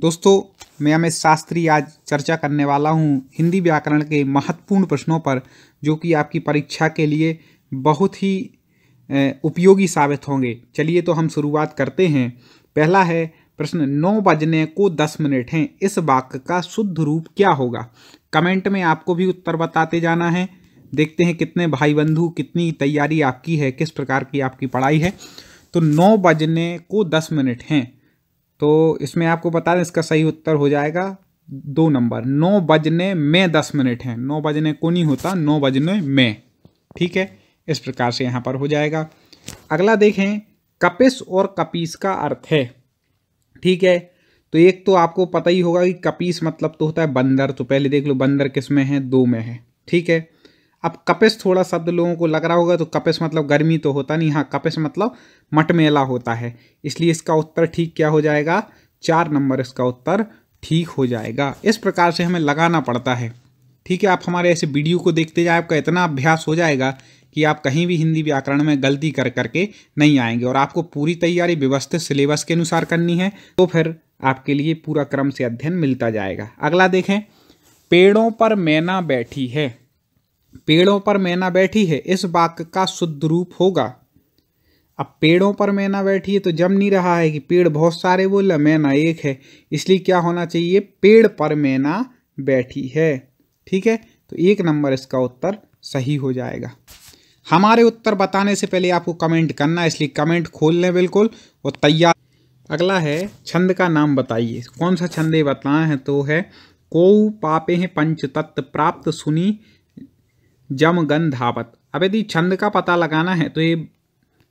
दोस्तों मैं अमित शास्त्री आज चर्चा करने वाला हूँ हिंदी व्याकरण के महत्वपूर्ण प्रश्नों पर जो कि आपकी परीक्षा के लिए बहुत ही उपयोगी साबित होंगे चलिए तो हम शुरुआत करते हैं पहला है प्रश्न नौ बजने को दस मिनट हैं इस वाक्य का शुद्ध रूप क्या होगा कमेंट में आपको भी उत्तर बताते जाना है देखते हैं कितने भाई बंधु कितनी तैयारी आपकी है किस प्रकार की आपकी पढ़ाई है तो नौ बजने को दस मिनट हैं तो इसमें आपको बता दें इसका सही उत्तर हो जाएगा दो नंबर नौ बजने में दस मिनट हैं नौ बजने को नहीं होता नौ बजने में ठीक है इस प्रकार से यहाँ पर हो जाएगा अगला देखें कपिस और कपीस का अर्थ है ठीक है तो एक तो आपको पता ही होगा कि कपीस मतलब तो होता है बंदर तो पहले देख लो बंदर किस में है दो में है ठीक है अब कपिस थोड़ा शब्द लोगों को लग रहा होगा तो कपेस मतलब गर्मी तो होता नहीं हाँ कपिस मतलब मटमेला होता है इसलिए इसका उत्तर ठीक क्या हो जाएगा चार नंबर इसका उत्तर ठीक हो जाएगा इस प्रकार से हमें लगाना पड़ता है ठीक है आप हमारे ऐसे वीडियो को देखते जाए आपका इतना अभ्यास हो जाएगा कि आप कहीं भी हिंदी व्याकरण में गलती कर करके नहीं आएंगे और आपको पूरी तैयारी व्यवस्थित सिलेबस के अनुसार करनी है तो फिर आपके लिए पूरा क्रम से अध्ययन मिलता जाएगा अगला देखें पेड़ों पर मैना बैठी है पेड़ों पर मैना बैठी है इस वाक्य का शुद्ध रूप होगा अब पेड़ों पर मैना बैठी है तो जम नहीं रहा है कि पेड़ बहुत सारे बोला मैना एक है इसलिए क्या होना चाहिए पेड़ पर मैना बैठी है ठीक है तो एक नंबर इसका उत्तर सही हो जाएगा हमारे उत्तर बताने से पहले आपको कमेंट करना इसलिए कमेंट खोल लें बिल्कुल और तैयार अगला है छंद का नाम बताइए कौन सा छंद बताए है तो है को पापे हैं पंच तत्व प्राप्त सुनी जम गन धावत अब यदि छंद का पता लगाना है तो ये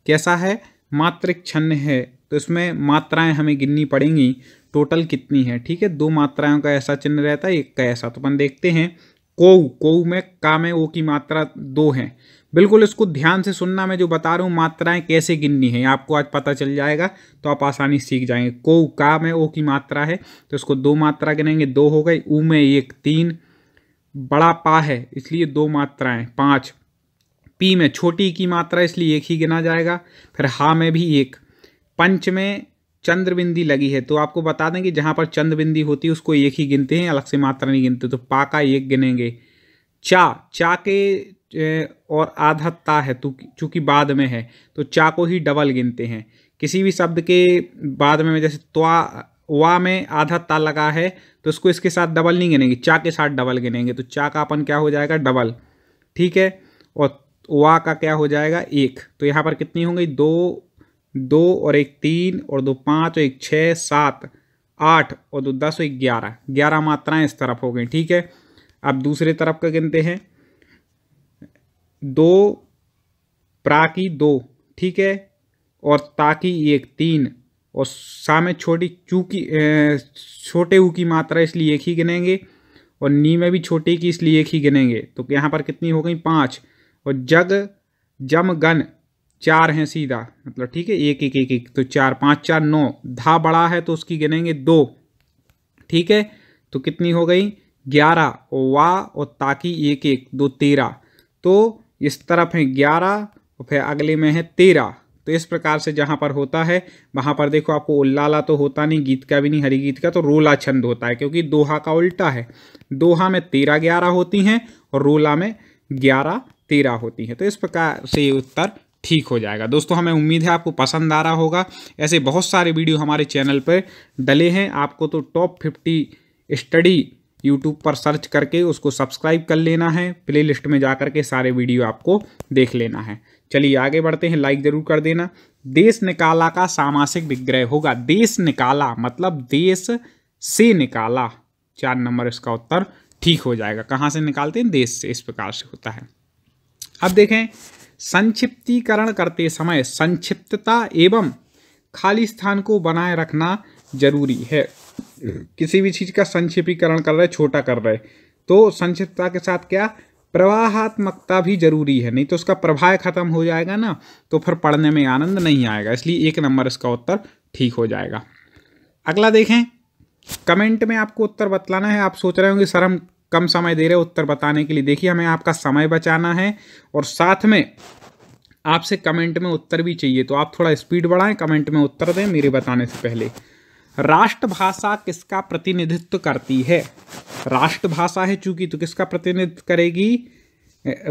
कैसा है मात्रिक छंद है तो इसमें मात्राएं हमें गिननी पड़ेंगी टोटल कितनी है ठीक है दो मात्राओं का ऐसा चिन्ह रहता है एक का ऐसा तो अपन देखते हैं कोऊ कोऊ में का में ओ की मात्रा दो है बिल्कुल इसको ध्यान से सुनना मैं जो बता रहा हूँ मात्राएं कैसे गिननी है आपको आज पता चल जाएगा तो आप आसानी सीख जाएंगे कोऊ का में ओ की मात्रा है तो इसको दो मात्रा गिनेंगे दो हो गई ऊ में एक तीन बड़ा पा है इसलिए दो मात्राएं पाँच पी में छोटी की मात्रा इसलिए एक ही गिना जाएगा फिर हा में भी एक पंच में चंद्रबिंदी लगी है तो आपको बता दें कि जहाँ पर चंद्रबिंदी होती है उसको एक ही गिनते हैं अलग से मात्रा नहीं गिनते तो पा का एक गिनेंगे चा चा के और आधा ता है तो चूँकि बाद में है तो चा को ही डबल गिनते हैं किसी भी शब्द के बाद में जैसे त्वा वा में आधा ता लगा है तो उसको इसके साथ डबल नहीं गिनेंगे चा के साथ डबल गिनेंगे तो चा का अपन क्या हो जाएगा डबल ठीक है और वा का क्या हो जाएगा एक तो यहाँ पर कितनी हो गई दो दो और एक तीन और दो पाँच और एक छः सात आठ और दो दस और एक ग्यारह ग्यारह मात्राएँ इस तरफ हो गई ठीक है अब दूसरे तरफ का गिनते हैं दो प्रा की दो ठीक है और ताकि एक तीन और सा में छोटी चू की छोटे ऊ की मात्रा इसलिए एक ही गिनेंगे और नी में भी छोटे की इसलिए एक ही गिनेंगे तो यहाँ पर कितनी हो गई पाँच और जग जम गन चार हैं सीधा मतलब ठीक है एक एक एक एक तो चार पाँच चार नौ धा बड़ा है तो उसकी गिनेंगे दो ठीक है तो कितनी हो गई ग्यारह और वाह और ताकि एक एक दो तेरह तो इस तरफ है ग्यारह और फिर अगले में है तेरह तो इस प्रकार से जहाँ पर होता है वहाँ पर देखो आपको उल्लाला तो होता नहीं गीत का भी नहीं हरी गीत का तो रोला छंद होता है क्योंकि दोहा का उल्टा है दोहा में तेरह ग्यारह होती हैं और रोला में ग्यारह तेरह होती हैं तो इस प्रकार से ये उत्तर ठीक हो जाएगा दोस्तों हमें उम्मीद है आपको पसंद आ रहा होगा ऐसे बहुत सारे वीडियो हमारे चैनल पर डले हैं आपको तो टॉप फिफ्टी स्टडी यूट्यूब पर सर्च करके उसको सब्सक्राइब कर लेना है लिस्ट में जा कर के सारे वीडियो आपको देख लेना है चलिए आगे बढ़ते हैं लाइक जरूर कर देना देश निकाला का सामासिक विग्रह होगा देश निकाला मतलब देश से निकाला चार नंबर इसका उत्तर ठीक हो जाएगा कहाँ से निकालते हैं देश से इस प्रकार से होता है अब देखें संक्षिप्तीकरण करते समय संक्षिप्तता एवं खाली स्थान को बनाए रखना जरूरी है किसी भी चीज़ का संक्षिप्तीकरण कर रहे छोटा कर रहे तो संक्षिप्तता के साथ क्या प्रवाहात्मकता भी जरूरी है नहीं तो उसका प्रभाव खत्म हो जाएगा ना तो फिर पढ़ने में आनंद नहीं आएगा इसलिए एक नंबर इसका उत्तर ठीक हो जाएगा अगला देखें कमेंट में आपको उत्तर बतलाना है आप सोच रहे होंगे सर हम कम समय दे रहे उत्तर बताने के लिए देखिए हमें आपका समय बचाना है और साथ में आपसे कमेंट में उत्तर भी चाहिए तो आप थोड़ा स्पीड बढ़ाएं कमेंट में उत्तर दें मेरे बताने से पहले राष्ट्रभाषा किसका प्रतिनिधित्व करती है राष्ट्रभाषा है चूंकि तो किसका प्रतिनिधित्व करेगी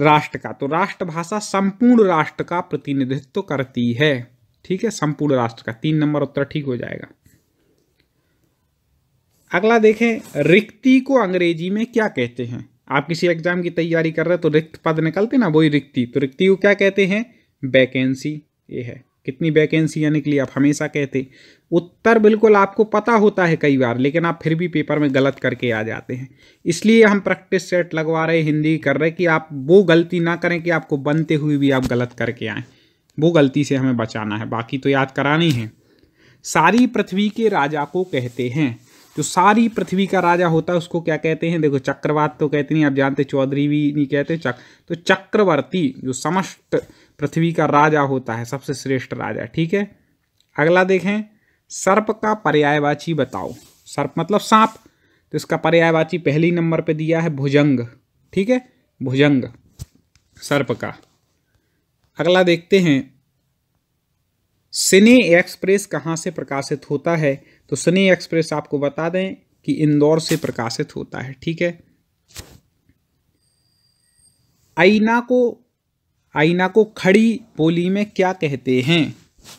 राष्ट्र का तो राष्ट्रभाषा संपूर्ण राष्ट्र का प्रतिनिधित्व करती है ठीक है संपूर्ण राष्ट्र का तीन नंबर उत्तर ठीक हो जाएगा अगला देखें रिक्ति को अंग्रेजी में क्या कहते हैं आप किसी एग्जाम की तैयारी कर रहे हो तो रिक्त पद निकलते ना वही रिक्ति तो रिक्ति को क्या कहते हैं वैकेंसी ये है कितनी वैकेंसी के निकली आप हमेशा कहते उत्तर बिल्कुल आपको पता होता है कई बार लेकिन आप फिर भी पेपर में गलत करके आ जाते हैं इसलिए हम प्रैक्टिस सेट लगवा रहे हिंदी कर रहे कि आप वो गलती ना करें कि आपको बनते हुए भी आप गलत करके आएँ वो गलती से हमें बचाना है बाकी तो याद करानी है सारी पृथ्वी के राजा को कहते हैं जो सारी पृथ्वी का राजा होता है उसको क्या कहते हैं देखो चक्रवात तो कहते नहीं आप जानते चौधरी भी नहीं कहते चक तो चक्रवर्ती जो समस्त पृथ्वी का राजा होता है सबसे श्रेष्ठ राजा ठीक है अगला देखें सर्प का पर्यायवाची बताओ सर्प मतलब सांप तो इसका पर्यायवाची पहली नंबर पे दिया है भुजंग ठीक है भुजंग सर्प का अगला देखते हैं सिने एक्सप्रेस कहाँ से प्रकाशित होता है तो सिने एक्सप्रेस आपको बता दें कि इंदौर से प्रकाशित होता है ठीक है आईना को आईना को खड़ी बोली में क्या कहते हैं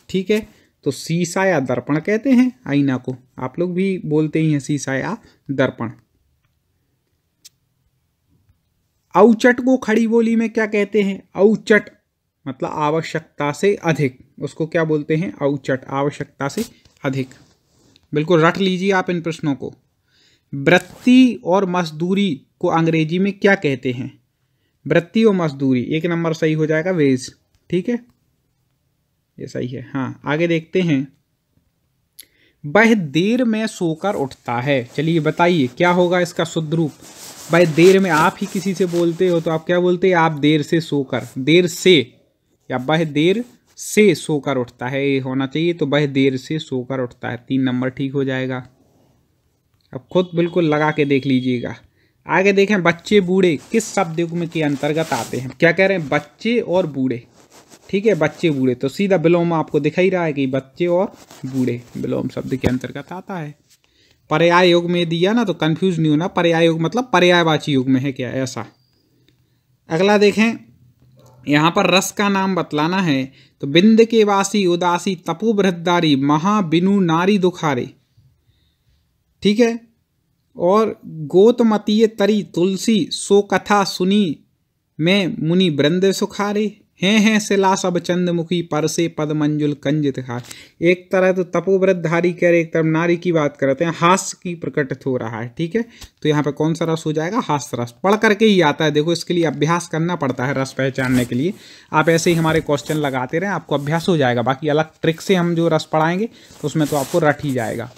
ठीक है तो सीसा या दर्पण कहते हैं आईना को आप लोग भी बोलते ही हैं सीसा या दर्पण औचट को खड़ी बोली में क्या कहते हैं औचट मतलब आवश्यकता से अधिक उसको क्या बोलते हैं औचट आवश्यकता से अधिक बिल्कुल रट लीजिए आप इन प्रश्नों को वृत्ति और मजदूरी को अंग्रेजी में क्या कहते हैं वृत्ति और मजदूरी एक नंबर सही हो जाएगा वेज ठीक है ये सही है हाँ आगे देखते हैं वह देर में सोकर उठता है चलिए बताइए क्या होगा इसका शुद्ध रूप वह देर में आप ही किसी से बोलते हो तो आप क्या बोलते हैं आप देर से सोकर देर से या वह देर से सोकर उठता है ये होना चाहिए तो वह देर से सोकर उठता है तीन नंबर ठीक हो जाएगा अब खुद बिल्कुल लगा के देख लीजिएगा आगे देखें बच्चे बूढ़े किस शब्द में के अंतर्गत आते हैं क्या कह रहे हैं बच्चे और बूढ़े ठीक है बच्चे बूढ़े तो सीधा विलोम आपको दिखाई रहा है कि बच्चे और बूढ़े विलोम शब्द के अंतर्गत आता है पर्याय योग में दिया ना तो कंफ्यूज नहीं होना पर्याय युग मतलब पर्यायवाची युग में है क्या ऐसा अगला देखें यहाँ पर रस का नाम बतलाना है तो बिंद के वासी उदासी तपोवृद्धारी महाबिनु नारी दुखारी ठीक है और गोतमतीय तरी तुलसी सो कथा सुनी में मुनि ब्रंद सुखारे हैं हैं शिला सब चंद मुखी पर से पद मंजुल कंज तिखारे एक तरह तो तपोव्रतधारी कह रहे एक तरफ नारी की बात करते हैं हास्य की प्रकटित हो रहा है ठीक है तो यहाँ पे कौन सा रस हो जाएगा हास्य रस पढ़ करके ही आता है देखो इसके लिए अभ्यास करना पड़ता है रस पहचानने के लिए आप ऐसे ही हमारे क्वेश्चन लगाते रहें आपको अभ्यास हो जाएगा बाकी अलग ट्रिक से हम जो रस पढ़ाएंगे तो उसमें तो आपको रट ही जाएगा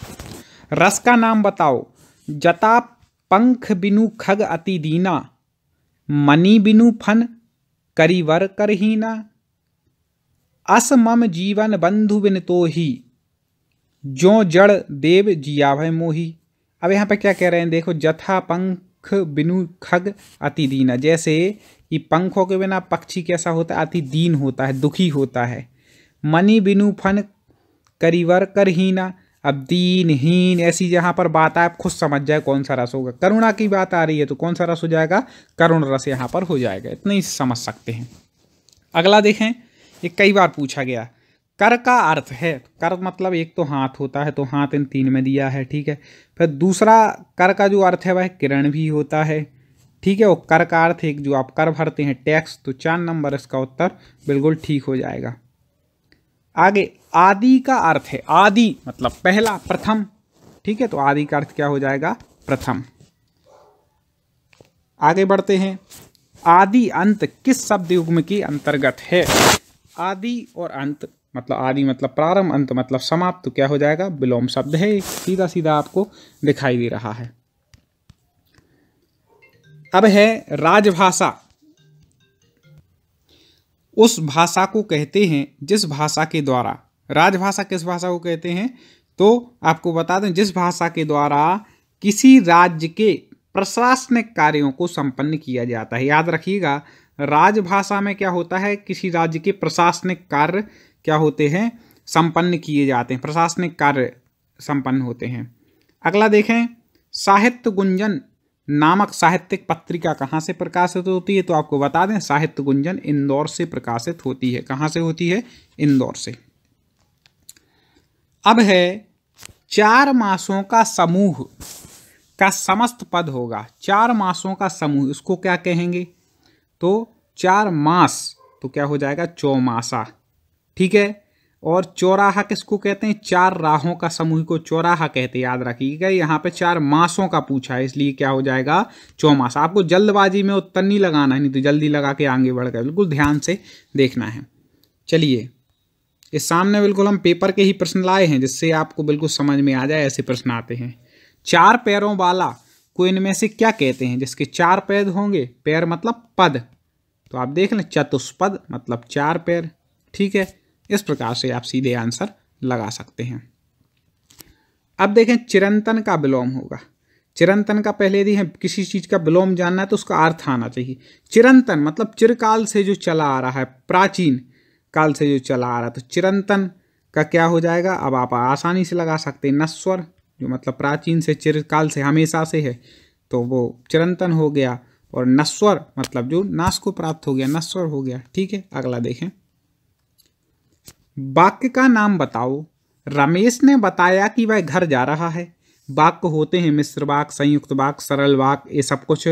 रस का नाम बताओ जता पंख बिनु खग अति दीना मनी बिनु फन करीवर करहीना अस मम जीवन बंधु बिन तो ही जो जड़ देव जिया भय मोही अब यहाँ पे क्या कह रहे हैं देखो जथा पंख बिनु खग अति दीना जैसे ये पंखों के बिना पक्षी कैसा होता है अति दीन होता है दुखी होता है मनी बिनु फन करीवर करहीना अब दीन हीन ऐसी यहाँ पर बात आए आप खुद समझ जाए कौन सा रस होगा करुणा की बात आ रही है तो कौन सा रस हो जाएगा करुण रस यहाँ पर हो जाएगा इतना ही समझ सकते हैं अगला देखें ये कई बार पूछा गया कर का अर्थ है कर मतलब एक तो हाथ होता है तो हाथ इन तीन में दिया है ठीक है फिर दूसरा कर का जो अर्थ है वह किरण भी होता है ठीक है और कर का अर्थ एक जो आप कर भरते हैं टैक्स तो चार नंबर इसका उत्तर बिल्कुल ठीक हो जाएगा आगे आदि का अर्थ है आदि मतलब पहला प्रथम ठीक है तो आदि का अर्थ क्या हो जाएगा प्रथम आगे बढ़ते हैं आदि अंत किस शब्द युग्म के अंतर्गत है आदि और अंत मतलब आदि मतलब प्रारंभ अंत मतलब समाप्त तो क्या हो जाएगा विलोम शब्द है सीधा सीधा आपको दिखाई दे रहा है अब है राजभाषा उस भाषा को कहते हैं जिस भाषा के द्वारा राजभाषा किस भाषा को कहते हैं तो आपको बता दें जिस भाषा के द्वारा किसी राज्य के प्रशासनिक कार्यों को संपन्न किया जाता है याद रखिएगा राजभाषा में क्या होता है किसी राज्य के प्रशासनिक कार्य क्या होते हैं संपन्न किए जाते हैं प्रशासनिक कार्य संपन्न होते हैं अगला देखें साहित्य गुंजन नामक साहित्यिक पत्रिका कहाँ से प्रकाशित होती है तो आपको बता दें साहित्य गुंजन इंदौर से प्रकाशित होती है कहाँ से होती है इंदौर से अब है चार मासों का समूह का समस्त पद होगा चार मासों का समूह इसको क्या कहेंगे तो चार मास तो क्या हो जाएगा चौमासा ठीक है और चौराहा किसको कहते हैं चार राहों का समूह को चौराहा कहते हैं याद रखिएगा यहाँ पे चार मासों का पूछा है इसलिए क्या हो जाएगा चौमासा आपको जल्दबाजी में उत्तर नहीं लगाना है नहीं तो जल्दी लगा के आगे बढ़ गए बिल्कुल ध्यान से देखना है चलिए ये सामने बिल्कुल हम पेपर के ही प्रश्न लाए हैं जिससे आपको बिल्कुल समझ में आ जाए ऐसे प्रश्न आते हैं चार पैरों वाला को इनमें से क्या कहते हैं जिसके चार पैर होंगे पैर मतलब पद तो आप देख लें चतुष्पद मतलब चार पैर ठीक है इस प्रकार से आप सीधे आंसर लगा सकते हैं अब देखें चिरंतन का विलोम होगा चिरंतन का पहले यदि हम किसी चीज़ का विलोम जानना है तो उसका अर्थ आना चाहिए चिरंतन मतलब चिरकाल से जो चला आ रहा है प्राचीन काल से जो चला आ रहा तो चिरंतन का क्या हो जाएगा अब आप आसानी से लगा सकते हैं नस्वर जो मतलब प्राचीन से चिरकाल से हमेशा से है तो वो चिरंतन हो गया और नस्वर मतलब जो नाश को प्राप्त हो गया नस्वर हो गया ठीक है अगला देखें वाक्य का नाम बताओ रमेश ने बताया कि वह घर जा रहा है वाक्य होते हैं मिश्र वाक संयुक्त वाक सरल वाक ये सब कुछ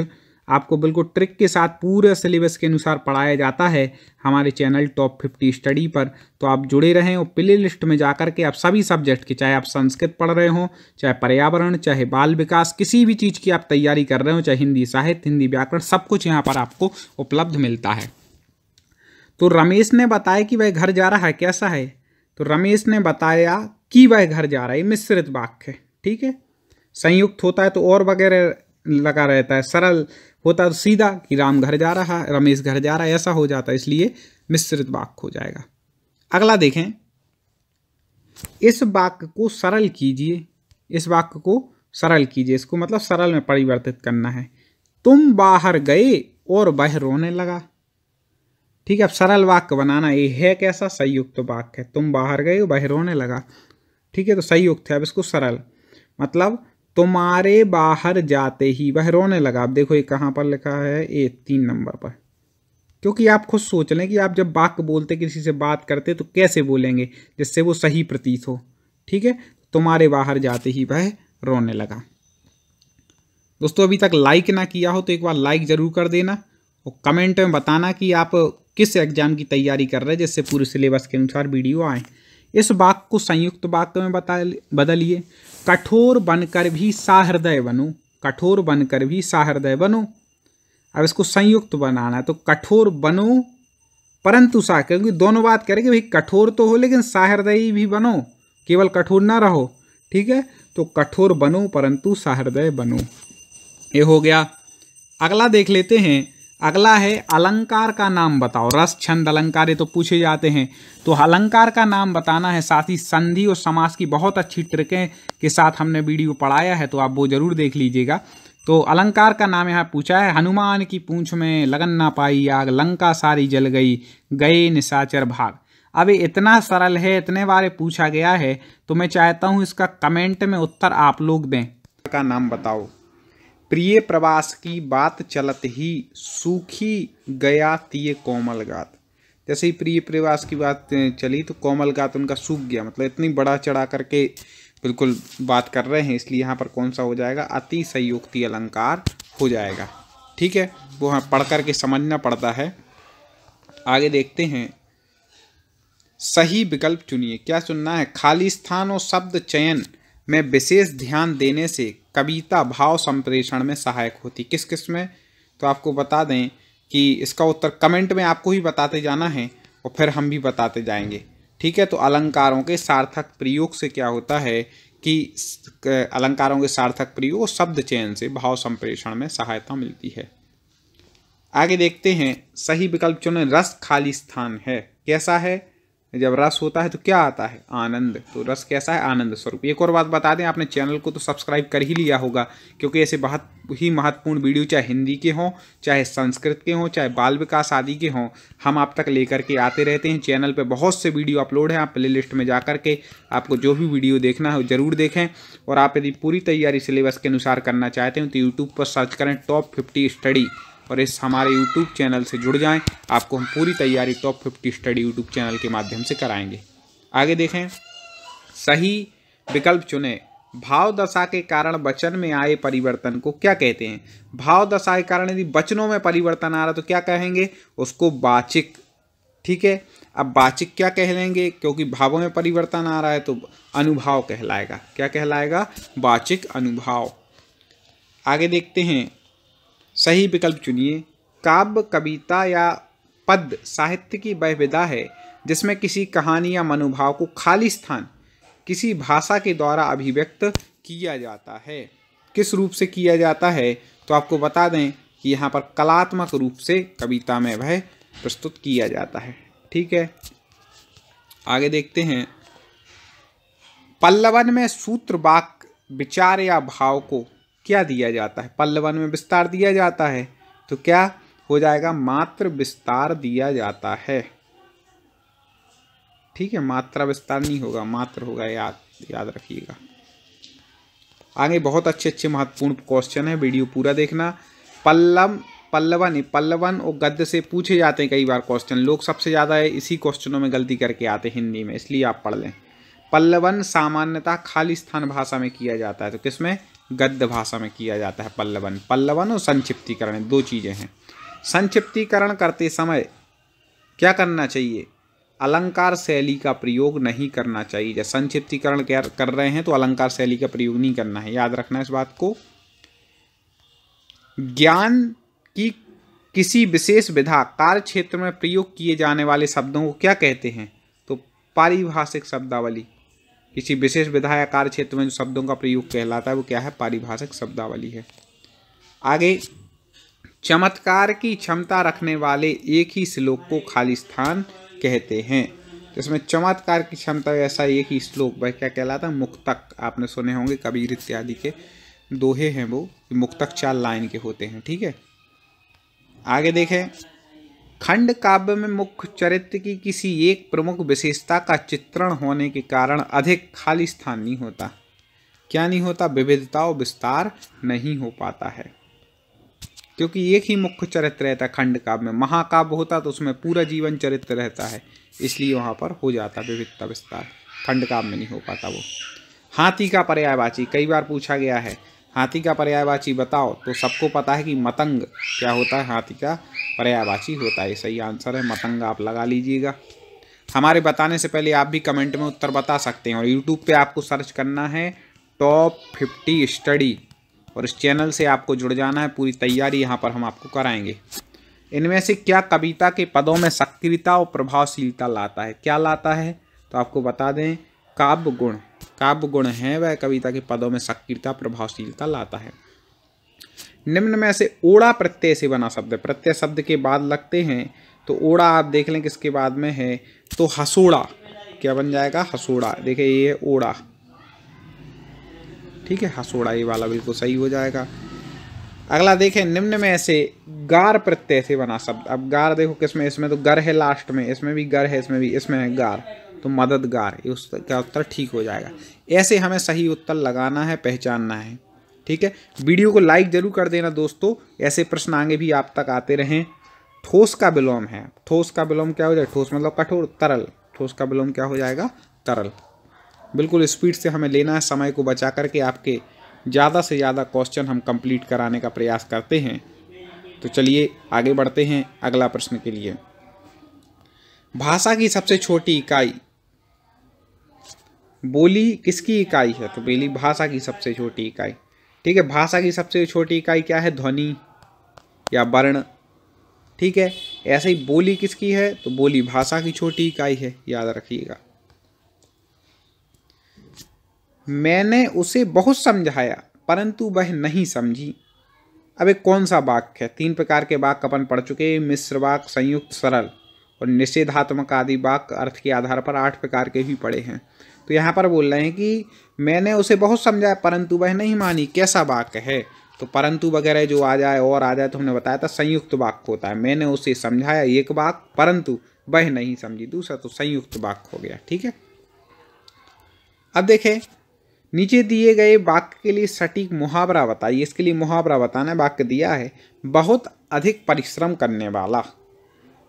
आपको बिल्कुल ट्रिक के साथ पूरे सिलेबस के अनुसार पढ़ाया जाता है हमारे चैनल टॉप फिफ्टी स्टडी पर तो आप जुड़े रहें और प्ले लिस्ट में जा के आप सभी सब्जेक्ट के चाहे आप संस्कृत पढ़ रहे हों चाहे पर्यावरण चाहे बाल विकास किसी भी चीज़ की आप तैयारी कर रहे हो चाहे हिंदी साहित्य हिंदी व्याकरण सब कुछ यहाँ पर आपको उपलब्ध मिलता है तो रमेश ने बताया कि वह घर जा रहा है कैसा है तो रमेश ने बताया कि वह घर जा रहा है मिश्रित वाक्य ठीक है संयुक्त होता है तो और वगैरह लगा रहता है सरल होता तो सीधा कि राम घर जा रहा है रमेश घर जा रहा है ऐसा हो जाता इसलिए मिश्रित वाक्य हो जाएगा अगला देखें इस वाक्य को सरल कीजिए इस वाक्य को सरल कीजिए इसको मतलब सरल में परिवर्तित करना है तुम बाहर गए और वह रोने लगा ठीक है अब सरल वाक्य बनाना ये है कैसा संयुक्त तो वाक्य है तुम बाहर गए वह रोने लगा ठीक है तो संयुक्त है अब इसको सरल मतलब तुम्हारे बाहर जाते ही वह रोने लगा आप देखो ये कहाँ पर लिखा है ए तीन नंबर पर क्योंकि आप खुद सोच लें कि आप जब वाक्य बोलते किसी से बात करते तो कैसे बोलेंगे जिससे वो सही प्रतीत हो ठीक है तुम्हारे बाहर जाते ही वह रोने लगा दोस्तों अभी तक लाइक ना किया हो तो एक बार लाइक ज़रूर कर देना और कमेंट में बताना कि आप किस एग्ज़ाम की तैयारी कर रहे हैं जिससे पूरे सिलेबस के अनुसार वीडियो आए इस वाक्य को संयुक्त वाक्य में बता बदलिए कठोर बनकर भी साहृदय बनो कठोर बनकर भी साहृदय बनो अब इसको संयुक्त बनाना है तो कठोर बनो परंतु सा क्योंकि दोनों बात करेंगे भाई कठोर तो हो लेकिन साहृदयी भी बनो केवल कठोर ना रहो ठीक है तो कठोर बनो परंतु साहृदय बनो ये हो गया अगला देख लेते हैं अगला है अलंकार का नाम बताओ रस छंद अलंकार ये तो पूछे जाते हैं तो अलंकार का नाम बताना है साथ ही संधि और समास की बहुत अच्छी ट्रिकें के साथ हमने वीडियो पढ़ाया है तो आप वो जरूर देख लीजिएगा तो अलंकार का नाम यहाँ पूछा है हनुमान की पूंछ में लगन ना पाई आग लंका सारी जल गई गए निशाचर भाग अब इतना सरल है इतने बारे पूछा गया है तो मैं चाहता हूँ इसका कमेंट में उत्तर आप लोग दें का नाम बताओ प्रिय प्रवास की बात चलत ही सूखी गया तीय कोमल गात जैसे ही प्रिय प्रवास की बात चली तो कोमल गात उनका सूख गया मतलब इतनी बड़ा चढ़ा करके बिल्कुल बात कर रहे हैं इसलिए यहाँ पर कौन सा हो जाएगा अति संयुक्ति अलंकार हो जाएगा ठीक है वो हाँ पढ़ करके समझना पड़ता है आगे देखते हैं सही विकल्प चुनिए क्या सुनना है खाली स्थान और शब्द चयन में विशेष ध्यान देने से कविता भाव संप्रेषण में सहायक होती किस किस में तो आपको बता दें कि इसका उत्तर कमेंट में आपको ही बताते जाना है और फिर हम भी बताते जाएंगे ठीक है तो अलंकारों के सार्थक प्रयोग से क्या होता है कि अलंकारों के सार्थक प्रयोग शब्द चयन से भाव संप्रेषण में सहायता मिलती है आगे देखते हैं सही विकल्प चुने रस खाली स्थान है कैसा है जब रस होता है तो क्या आता है आनंद तो रस कैसा है आनंद स्वरूप एक और बात बता दें आपने चैनल को तो सब्सक्राइब कर ही लिया होगा क्योंकि ऐसे बहुत ही महत्वपूर्ण वीडियो चाहे हिंदी के हों चाहे संस्कृत के हों चाहे बाल विकास आदि के हों हम आप तक लेकर के आते रहते हैं चैनल पर बहुत से वीडियो अपलोड हैं आप प्ले लिस्ट में जा के आपको जो भी वीडियो देखना है ज़रूर देखें और आप यदि पूरी तैयारी सिलेबस के अनुसार करना चाहते हैं तो यूट्यूब पर सर्च करें टॉप फिफ्टी स्टडी और इस हमारे यूट्यूब चैनल से जुड़ जाएं आपको हम पूरी तैयारी top fifty study YouTube channel के माध्यम से कराएंगे आगे देखें सही विकल्प चुनें भाव दशा के कारण वचन में आए परिवर्तन को क्या कहते हैं भाव दशा के कारण यदि वचनों में परिवर्तन आ रहा तो क्या कहेंगे उसको वाचिक ठीक है अब वाचिक क्या कह लेंगे क्योंकि भावों में परिवर्तन आ रहा है तो अनुभाव कहलाएगा क्या कहलाएगा वाचिक अनुभाव आगे देखते हैं सही विकल्प चुनिए काव्य कविता या पद साहित्य की वह विधा है जिसमें किसी कहानी या मनोभाव को खाली स्थान किसी भाषा के द्वारा अभिव्यक्त किया जाता है किस रूप से किया जाता है तो आपको बता दें कि यहाँ पर कलात्मक रूप से कविता में वह प्रस्तुत किया जाता है ठीक है आगे देखते हैं पल्लवन में सूत्र वाक्य विचार या भाव को क्या दिया जाता है पल्लवन में विस्तार दिया जाता है तो क्या हो जाएगा मात्र विस्तार दिया जाता है ठीक है मात्रा विस्तार नहीं होगा मात्र होगा याद याद रखिएगा आगे बहुत अच्छे अच्छे महत्वपूर्ण क्वेश्चन है वीडियो पूरा देखना पल्लव पल्लवन पल्लवन और गद्य से पूछे जाते हैं कई बार क्वेश्चन लोग सबसे ज़्यादा इसी क्वेश्चनों में गलती करके आते हैं हिंदी में इसलिए आप पढ़ लें पल्लवन सामान्यतः खाली स्थान भाषा में किया जाता है तो किसमें गद्य भाषा में किया जाता है पल्लवन पल्लवन और संक्षिप्तीकरण दो चीज़ें हैं संक्षिप्तीकरण करते समय क्या करना चाहिए अलंकार शैली का प्रयोग नहीं करना चाहिए जब संक्षिप्तीकरण कर रहे हैं तो अलंकार शैली का प्रयोग नहीं करना है याद रखना इस बात को ज्ञान की किसी विशेष विधा कार्य क्षेत्र में प्रयोग किए जाने वाले शब्दों को क्या कहते हैं तो पारिभाषिक शब्दावली किसी विशेष विधा या कार्य क्षेत्र में जो शब्दों का प्रयोग कहलाता है वो क्या है पारिभाषिक शब्दावली है आगे चमत्कार की क्षमता रखने वाले एक ही श्लोक को खाली स्थान कहते हैं जिसमें चमत्कार की क्षमता ऐसा एक ही श्लोक वह क्या कहलाता है मुक्तक आपने सुने होंगे कबीर इत्यादि के दोहे हैं वो मुक्तक चार लाइन के होते हैं ठीक है आगे देखें खंड काव्य में मुख्य चरित्र की किसी एक प्रमुख विशेषता का चित्रण होने के कारण अधिक खाली स्थान नहीं होता क्या नहीं होता विविधता और विस्तार नहीं हो पाता है क्योंकि एक ही मुख्य चरित्र रहता है खंड काव्य में महाकाव्य होता तो उसमें पूरा जीवन चरित्र रहता है इसलिए वहाँ पर हो जाता विविधता विस्तार खंड काव्य में नहीं हो पाता वो हाथी का पर्यायवाची कई बार पूछा गया है हाथी का पर्यायवाची बताओ तो सबको पता है कि मतंग क्या होता है हाथी का पर्यायवाची होता है सही आंसर है मतंग आप लगा लीजिएगा हमारे बताने से पहले आप भी कमेंट में उत्तर बता सकते हैं और यूट्यूब पे आपको सर्च करना है टॉप फिफ्टी स्टडी और इस चैनल से आपको जुड़ जाना है पूरी तैयारी यहाँ पर हम आपको कराएंगे इनमें से क्या कविता के पदों में सक्रियता और प्रभावशीलता लाता है क्या लाता है तो आपको बता दें काव्य गुण काव्य गुण है वह कविता के पदों में सक्रियता प्रभावशीलता लाता है निम्न में से ओड़ा प्रत्यय से बना शब्द प्रत्यय शब्द के बाद लगते हैं तो ओड़ा आप देख लें किसके बाद में है तो हसोड़ा क्या बन जाएगा हसोड़ा देखे ये ओड़ा ठीक है हसोड़ा ये वाला बिल्कुल सही हो जाएगा अगला देखें निम्न में से गार प्रत्यय से बना शब्द अब गार देखो किसमें इसमें तो गर है लास्ट में इसमें भी गर है इसमें भी इसमें है गार तो मददगार ये उसका क्या उत्तर ठीक हो जाएगा ऐसे हमें सही उत्तर लगाना है पहचानना है ठीक है वीडियो को लाइक ज़रूर कर देना दोस्तों ऐसे प्रश्न आगे भी आप तक आते रहें ठोस का विलोम है ठोस का विलोम क्या हो जाएगा ठोस मतलब कठोर तरल ठोस का विलोम क्या हो जाएगा तरल बिल्कुल स्पीड से हमें लेना है समय को बचा करके आपके ज़्यादा से ज़्यादा क्वेश्चन हम कंप्लीट कराने का प्रयास करते हैं तो चलिए आगे बढ़ते हैं अगला प्रश्न के लिए भाषा की सबसे छोटी इकाई बोली किसकी इकाई है तो बोली भाषा की सबसे छोटी इकाई ठीक है भाषा की सबसे छोटी इकाई क्या है ध्वनि या वर्ण ठीक है ऐसे ही बोली किसकी है तो बोली भाषा की छोटी इकाई है याद रखिएगा मैंने उसे बहुत समझाया परंतु वह नहीं समझी अब एक कौन सा वाक्य है तीन प्रकार के वाक्य अपन पढ़ चुके हैं मिश्र वाक्य संयुक्त सरल और निषेधात्मक आदि वाक्य अर्थ के आधार पर आठ प्रकार के भी पड़े हैं तो यहाँ पर बोल रहे हैं कि मैंने उसे बहुत समझाया परंतु वह नहीं मानी कैसा वाक्य है तो परंतु वगैरह जो आ जाए और आ जाए तो हमने बताया था संयुक्त वाक्य होता है मैंने उसे समझाया एक बात परंतु वह नहीं समझी दूसरा तो संयुक्त वाक्य हो गया ठीक है अब देखें नीचे दिए गए वाक्य के लिए सटीक मुहावरा बताइए इसके लिए मुहावरा बताना वाक्य दिया है बहुत अधिक परिश्रम करने वाला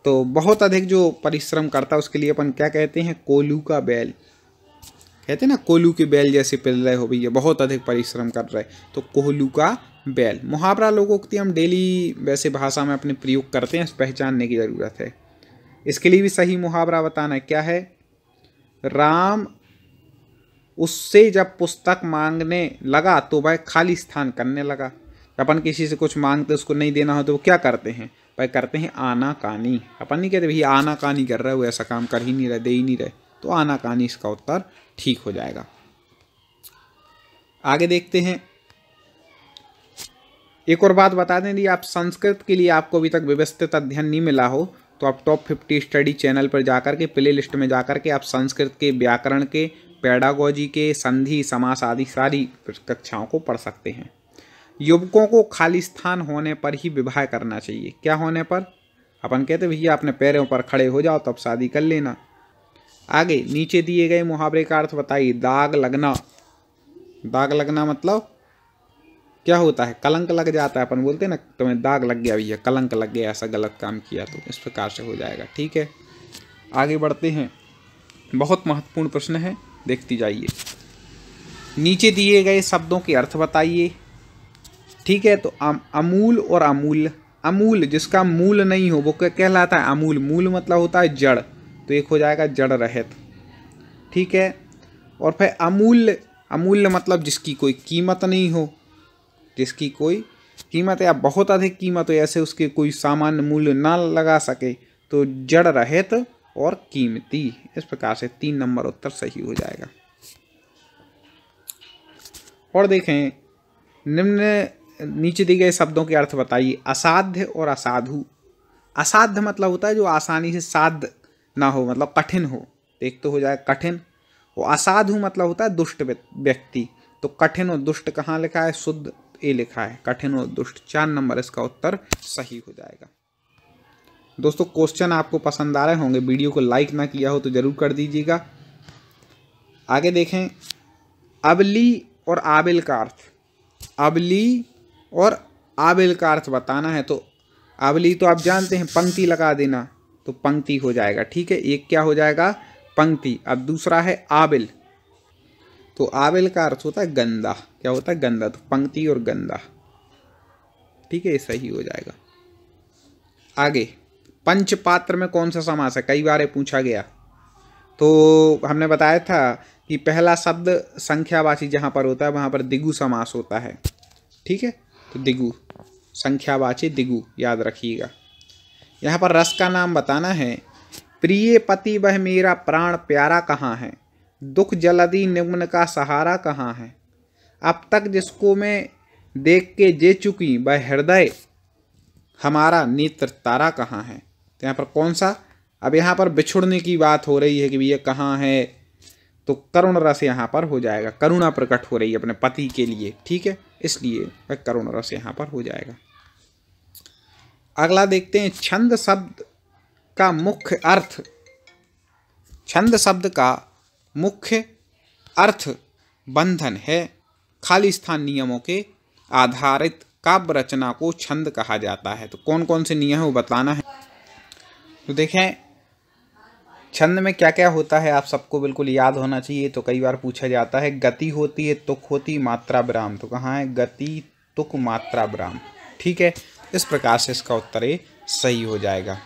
तो बहुत अधिक जो परिश्रम करता है उसके लिए अपन क्या कहते हैं कोलू का बैल कहते हैं ना कोहलू के बैल जैसे पिल रहे हो भैया बहुत अधिक परिश्रम कर रहे तो कोहलू का बैल मुहावरा लोकोक्ति हम डेली वैसे भाषा में अपने प्रयोग करते हैं पहचानने की ज़रूरत है इसके लिए भी सही मुहावरा बताना है क्या है राम उससे जब पुस्तक मांगने लगा तो वह खाली स्थान करने लगा अपन किसी से कुछ मांगते उसको नहीं देना हो तो वो क्या करते हैं भाई करते हैं आना कानी अपन नहीं कहते भैया आना कानी कर रहा है वो ऐसा काम कर ही नहीं रहा दे ही नहीं रहे तो आनाकानी इसका उत्तर ठीक हो जाएगा आगे देखते हैं एक और बात बता दें यदि आप संस्कृत के लिए आपको अभी तक व्यवस्थित अध्ययन नहीं मिला हो तो आप टॉप फिफ्टी स्टडी चैनल पर जाकर के प्ले लिस्ट में जाकर के आप संस्कृत के व्याकरण के पैडागोजी के संधि समास आदि सारी कक्षाओं को पढ़ सकते हैं युवकों को खाली स्थान होने पर ही विवाह करना चाहिए क्या होने पर अपन कहते भैया अपने पैरों पर खड़े हो जाओ तब शादी कर लेना आगे नीचे दिए गए मुहावरे का अर्थ बताइए दाग लगना दाग लगना मतलब क्या होता है कलंक लग जाता है अपन बोलते हैं ना तुम्हें दाग लग गया भैया कलंक लग गया ऐसा गलत काम किया तो इस प्रकार से हो जाएगा ठीक है आगे बढ़ते हैं बहुत महत्वपूर्ण प्रश्न है देखती जाइए नीचे दिए गए शब्दों के अर्थ बताइए ठीक है तो अमूल और अमूल्य अमूल जिसका मूल नहीं हो वो क्या कहलाता है अमूल मूल मतलब होता है जड़ तो एक हो जाएगा जड़ रहित ठीक है और फिर अमूल्य अमूल्य मतलब जिसकी कोई कीमत नहीं हो जिसकी कोई कीमत या बहुत अधिक कीमत हो ऐसे उसके कोई सामान्य मूल्य ना लगा सके तो जड़ रहित और कीमती इस प्रकार से तीन नंबर उत्तर सही हो जाएगा और देखें निम्न नीचे दिए गए शब्दों के अर्थ बताइए असाध्य और असाधु असाध्य मतलब होता है जो आसानी से साध ना हो मतलब कठिन हो तो एक तो हो जाए कठिन वो असाधु मतलब होता है दुष्ट व्यक्ति तो कठिन और दुष्ट कहाँ लिखा है शुद्ध ए लिखा है कठिन और दुष्ट चार नंबर इसका उत्तर सही हो जाएगा दोस्तों क्वेश्चन आपको पसंद आ रहे होंगे वीडियो को लाइक ना किया हो तो ज़रूर कर दीजिएगा आगे देखें अबली और आबिल का अर्थ अबली और आबिल का अर्थ बताना है तो अबली तो आप जानते हैं पंक्ति लगा देना तो पंक्ति हो जाएगा ठीक है एक क्या हो जाएगा पंक्ति अब दूसरा है आबिल तो आबिल का अर्थ होता है गंदा क्या होता है गंदा तो पंक्ति और गंदा ठीक है ये सही हो जाएगा आगे पंच पात्र में कौन सा समास है कई बार पूछा गया तो हमने बताया था कि पहला शब्द संख्यावाची जहाँ पर होता है वहाँ पर दिगु समास होता है ठीक है तो दिगु संख्यावाची दिगु याद रखिएगा यहाँ पर रस का नाम बताना है प्रिय पति वह मेरा प्राण प्यारा कहाँ है दुख जलदि निम्न का सहारा कहाँ है अब तक जिसको मैं देख के जे चुकी वह हृदय हमारा नेत्र तारा कहाँ है तो यहाँ पर कौन सा अब यहाँ पर बिछुड़ने की बात हो रही है कि भैया कहाँ है तो करुण रस यहाँ पर हो जाएगा करुणा प्रकट हो रही है अपने पति के लिए ठीक है इसलिए वह करुण रस यहाँ पर हो जाएगा अगला देखते हैं छंद शब्द का मुख्य अर्थ छंद शब्द का मुख्य अर्थ बंधन है खाली स्थान नियमों के आधारित काव्य रचना को छंद कहा जाता है तो कौन कौन से नियम है वो बताना है तो देखें छंद में क्या क्या होता है आप सबको बिल्कुल याद होना चाहिए तो कई बार पूछा जाता है गति होती है तुक होती मात्रा ब्राह्म तो कहाँ है गति तुक मात्रा ब्राह्म ठीक है इस प्रकार से इसका उत्तर ये सही हो जाएगा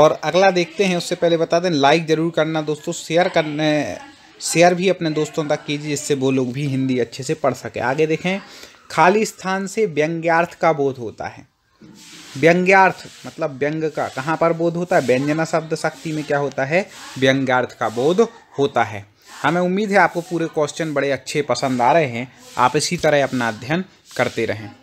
और अगला देखते हैं उससे पहले बता दें लाइक ज़रूर करना दोस्तों शेयर करने शेयर भी अपने दोस्तों तक कीजिए जिससे वो लोग भी हिंदी अच्छे से पढ़ सके आगे देखें खाली स्थान से व्यंग्यार्थ का बोध होता है व्यंग्यार्थ मतलब व्यंग का कहाँ पर बोध होता है व्यंजना शब्द शक्ति में क्या होता है व्यंग्यार्थ का बोध होता है हमें उम्मीद है आपको पूरे क्वेश्चन बड़े अच्छे पसंद आ रहे हैं आप इसी तरह अपना अध्ययन करते रहें